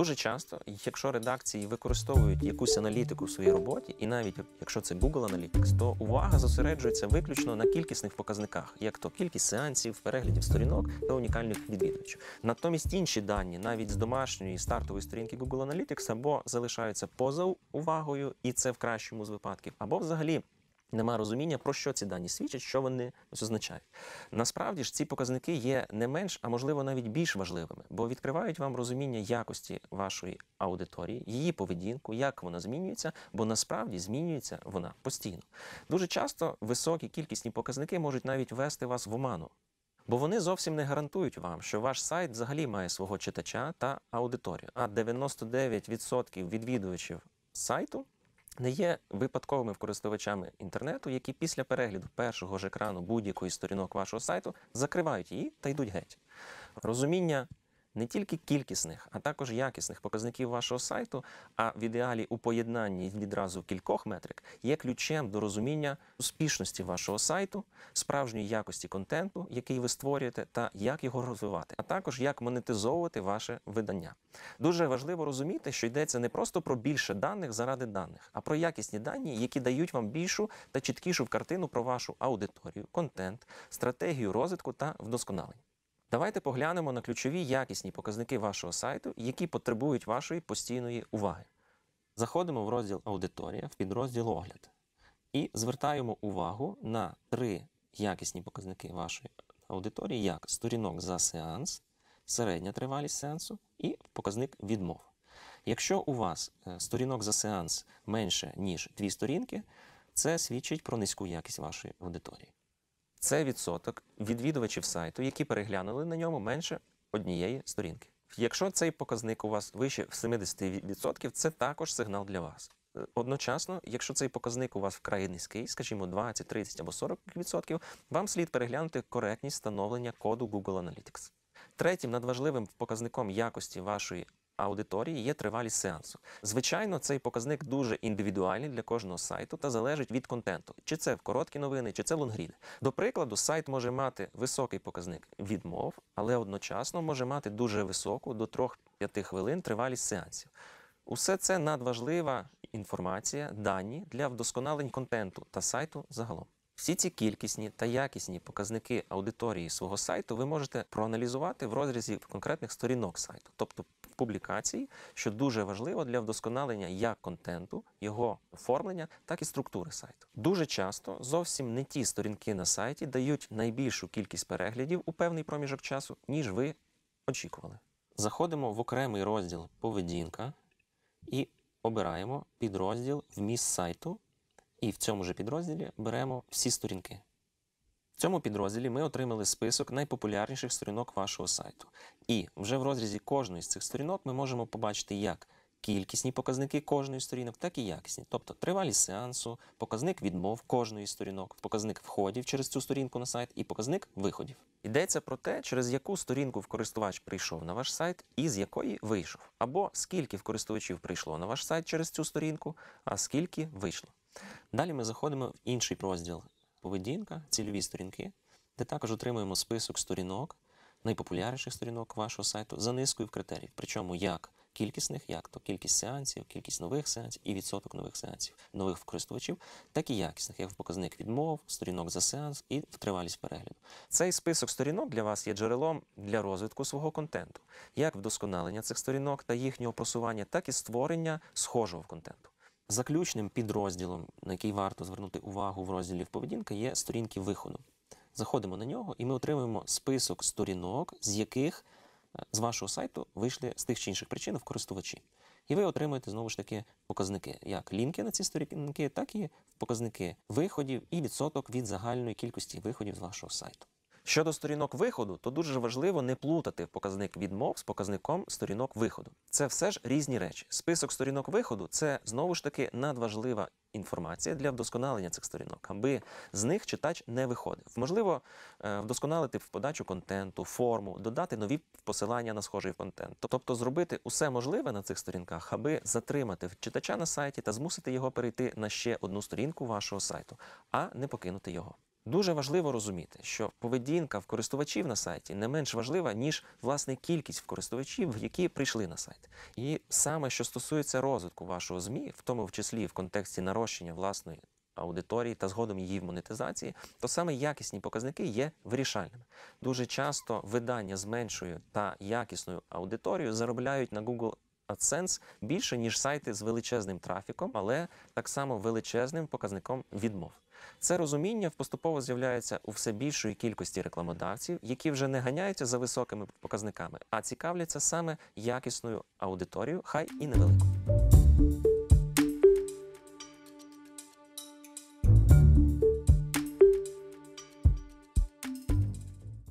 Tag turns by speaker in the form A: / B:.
A: Дуже часто, якщо редакції використовують якусь аналітику в своїй роботі, і навіть якщо це Google Analytics, то увага зосереджується виключно на кількісних показниках, як то кількість сеансів, переглядів сторінок та унікальних відвідувачів. Натомість інші дані, навіть з домашньої стартової сторінки Google Analytics, або залишаються поза увагою, і це в кращому з випадків, або взагалі Нема розуміння, про що ці дані свідчать, що вони означають. Насправді ж ці показники є не менш, а можливо навіть більш важливими, бо відкривають вам розуміння якості вашої аудиторії, її поведінку, як вона змінюється, бо насправді змінюється вона постійно. Дуже часто високі кількісні показники можуть навіть вести вас в оману. Бо вони зовсім не гарантують вам, що ваш сайт взагалі має свого читача та аудиторію. А 99% відвідувачів сайту не є випадковими користувачами інтернету, які після перегляду першого ж екрану будь-якої сторінок вашого сайту закривають її та йдуть геть. Розуміння не тільки кількісних, а також якісних показників вашого сайту, а в ідеалі у поєднанні відразу кількох метрик є ключем до розуміння успішності вашого сайту, справжньої якості контенту, який ви створюєте, та як його розвивати, а також як монетизовувати ваше видання. Дуже важливо розуміти, що йдеться не просто про більше даних заради даних, а про якісні дані, які дають вам більшу та чіткішу картину про вашу аудиторію, контент, стратегію розвитку та вдосконалення. Давайте поглянемо на ключові якісні показники вашого сайту, які потребують вашої постійної уваги. Заходимо в розділ Аудиторія в підрозділ Огляд і звертаємо увагу на три якісні показники вашої аудиторії, як сторінок за сеанс, середня тривалість сеансу і показник відмов. Якщо у вас е, сторінок за сеанс менше, ніж дві сторінки, це свідчить про низьку якість вашої аудиторії це відсоток відвідувачів сайту, які переглянули на ньому менше однієї сторінки. Якщо цей показник у вас вище в 70%, це також сигнал для вас. Е, одночасно, якщо цей показник у вас вкрай низький, скажімо, 20, 30 або 40%, вам слід переглянути коректність встановлення коду Google Analytics. Третім надважливим показником якості вашої аудиторії є тривалість сеансу. Звичайно, цей показник дуже індивідуальний для кожного сайту та залежить від контенту, чи це в короткі новини, чи це лонгріди. До прикладу, сайт може мати високий показник відмов, але одночасно може мати дуже високу до 3-5 хвилин тривалість сеансів. Усе це надважлива інформація, дані для вдосконалень контенту та сайту загалом. Всі ці кількісні та якісні показники аудиторії свого сайту ви можете проаналізувати в розрізі конкретних сторінок сайту, тобто публікацій, що дуже важливо для вдосконалення як контенту, його оформлення, так і структури сайту. Дуже часто зовсім не ті сторінки на сайті дають найбільшу кількість переглядів у певний проміжок часу, ніж ви очікували. Заходимо в окремий розділ Поведінка і обираємо підрозділ вміст сайту, і в цьому же підрозділі беремо всі сторінки. В цьому підрозділі ми отримали список найпопулярніших сторінок вашого сайту. І вже в розрізі кожної з цих сторінок ми можемо побачити як кількісні показники кожної сторінок, так і якісні, тобто тривалість сеансу, показник відмов кожної сторінок, показник входів через цю сторінку на сайт і показник виходів. Йдеться про те, через яку сторінку в користувач прийшов на ваш сайт і з якої вийшов, або скільки в користувачів прийшло на ваш сайт через цю сторінку, а скільки вийшло. Далі ми заходимо в інший розділ поведінка, цільові сторінки, де також отримуємо список сторінок, найпопулярніших сторінок вашого сайту за низкою критеріїв. Причому як кількісних, як то кількість сеансів, кількість нових сеансів і відсоток нових сеансів, нових користувачів, так і якісних, як показник відмов, сторінок за сеанс і тривалість перегляду. Цей список сторінок для вас є джерелом для розвитку свого контенту, як вдосконалення цих сторінок та їхнього просування, так і створення схожого контенту. Заключним підрозділом, на який варто звернути увагу в розділі поведінка, є сторінки виходу. Заходимо на нього, і ми отримуємо список сторінок, з яких е, з вашого сайту вийшли з тих чи інших причин в користувачі. І ви отримуєте знову ж таки показники, як лінки на ці сторінки, так і показники виходів і відсоток від загальної кількості виходів з вашого сайту. Щодо сторінок виходу, то дуже важливо не плутати показник відмов з показником сторінок виходу. Це все ж різні речі. Список сторінок виходу це знову ж таки надважлива інформація для вдосконалення цих сторінок, аби з них читач не виходив. Можливо, е, вдосконалити в подачу контенту, форму, додати нові посилання на схожий контент, тобто зробити усе можливе на цих сторінках, аби затримати читача на сайті та змусити його перейти на ще одну сторінку вашого сайту, а не покинути його. Дуже важливо розуміти, що поведінка в користувачів на сайті не менш важлива, ніж власне кількість в користувачів, які прийшли на сайт. І саме що стосується розвитку вашого ЗМІ, в тому в числі в контексті нарощення власної аудиторії та згодом її монетизації, то саме якісні показники є вирішальними. Дуже часто видання з меншою та якісною аудиторією заробляють на Google AdSense більше, ніж сайти з величезним трафіком, але так само величезним показником відмов. Це розуміння поступово з'являється у все більшої кількості рекламодавців, які вже не ганяються за високими показниками, а цікавляться саме якісною аудиторією, хай і невеликою.